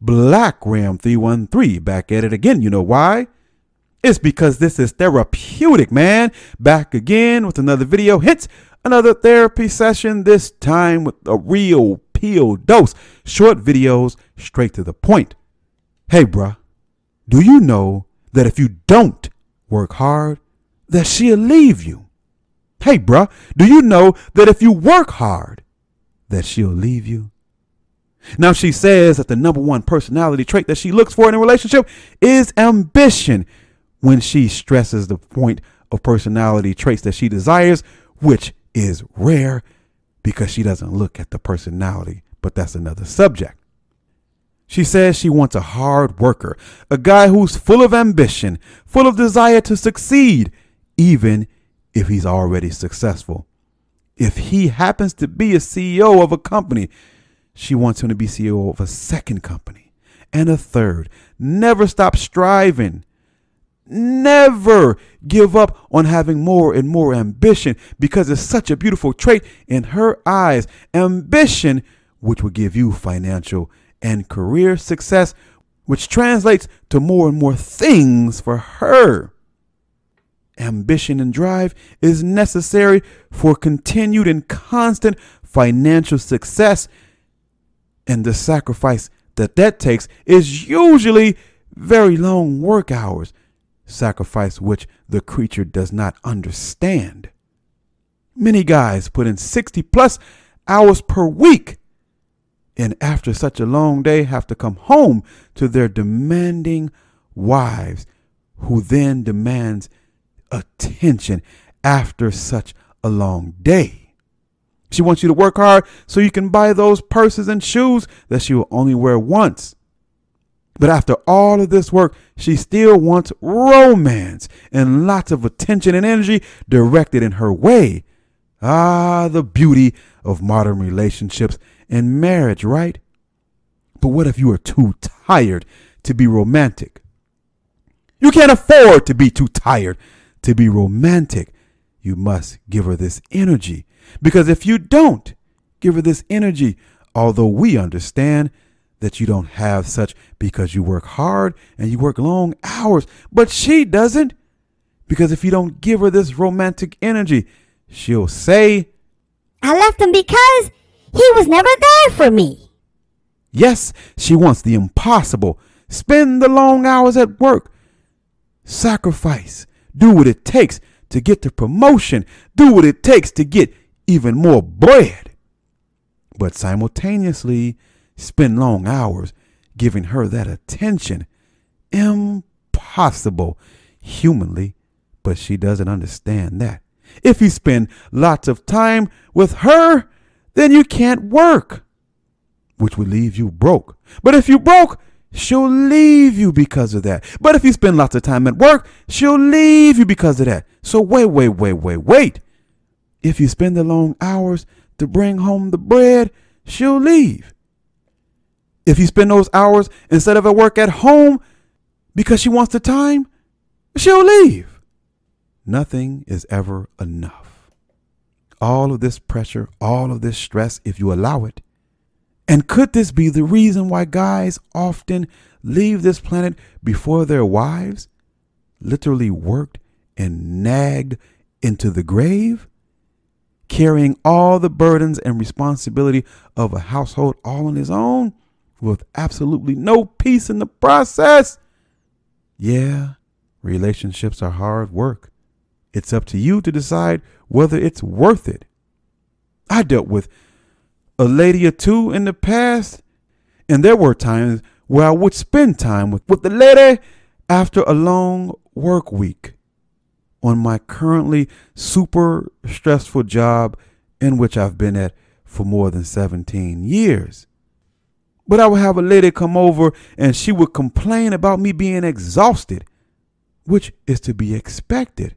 Black Ram 313 back at it again. You know why? It's because this is therapeutic, man. Back again with another video, hence another therapy session, this time with a real peel dose. Short videos, straight to the point. Hey, bruh, do you know that if you don't work hard, that she'll leave you? Hey, bruh, do you know that if you work hard, that she'll leave you? Now, she says that the number one personality trait that she looks for in a relationship is ambition when she stresses the point of personality traits that she desires, which is rare because she doesn't look at the personality, but that's another subject. She says she wants a hard worker, a guy who's full of ambition, full of desire to succeed, even if he's already successful. If he happens to be a CEO of a company, she wants him to be CEO of a second company and a third. Never stop striving. Never give up on having more and more ambition because it's such a beautiful trait in her eyes. Ambition, which will give you financial and career success, which translates to more and more things for her. Ambition and drive is necessary for continued and constant financial success and the sacrifice that that takes is usually very long work hours, sacrifice which the creature does not understand. Many guys put in 60 plus hours per week and after such a long day have to come home to their demanding wives who then demands attention after such a long day. She wants you to work hard so you can buy those purses and shoes that she will only wear once. But after all of this work, she still wants romance and lots of attention and energy directed in her way. Ah, the beauty of modern relationships and marriage, right? But what if you are too tired to be romantic? You can't afford to be too tired to be romantic you must give her this energy. Because if you don't give her this energy, although we understand that you don't have such because you work hard and you work long hours, but she doesn't. Because if you don't give her this romantic energy, she'll say, I left him because he was never there for me. Yes, she wants the impossible. Spend the long hours at work. Sacrifice. Do what it takes to get the promotion, do what it takes to get even more bread, but simultaneously spend long hours giving her that attention. Impossible humanly, but she doesn't understand that. If you spend lots of time with her, then you can't work, which would leave you broke. But if you broke, she'll leave you because of that. But if you spend lots of time at work, she'll leave you because of that. So wait, wait, wait, wait, wait. If you spend the long hours to bring home the bread, she'll leave. If you spend those hours instead of at work at home because she wants the time, she'll leave. Nothing is ever enough. All of this pressure, all of this stress, if you allow it, and could this be the reason why guys often leave this planet before their wives literally worked and nagged into the grave? Carrying all the burdens and responsibility of a household all on his own with absolutely no peace in the process. Yeah, relationships are hard work. It's up to you to decide whether it's worth it. I dealt with a lady or two in the past, and there were times where I would spend time with, with the lady after a long work week on my currently super stressful job in which I've been at for more than 17 years. But I would have a lady come over and she would complain about me being exhausted, which is to be expected.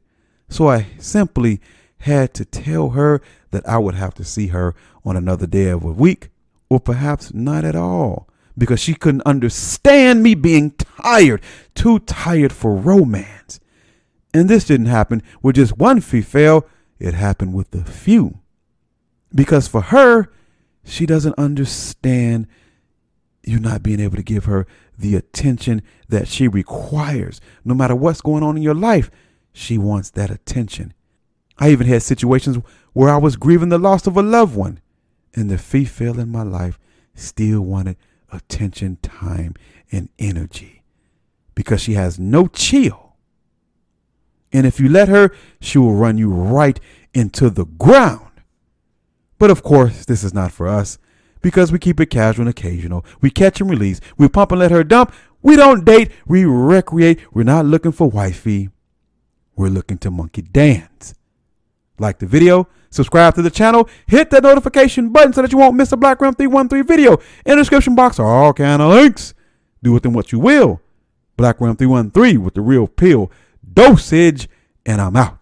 So I simply had to tell her that I would have to see her on another day of the week, or perhaps not at all, because she couldn't understand me being tired, too tired for romance. And this didn't happen with just one female, it happened with a few. Because for her, she doesn't understand you not being able to give her the attention that she requires. No matter what's going on in your life, she wants that attention. I even had situations where I was grieving the loss of a loved one, and the female in my life still wanted attention, time, and energy because she has no chill. And if you let her, she will run you right into the ground. But of course, this is not for us because we keep it casual and occasional. We catch and release. We pump and let her dump. We don't date. We recreate. We're not looking for wifey. We're looking to monkey dance. Like the video, subscribe to the channel, hit that notification button so that you won't miss a Black Ram 313 video. In the description box are all kind of links. Do with them what you will. Black Ram 313 with the real pill dosage, and I'm out.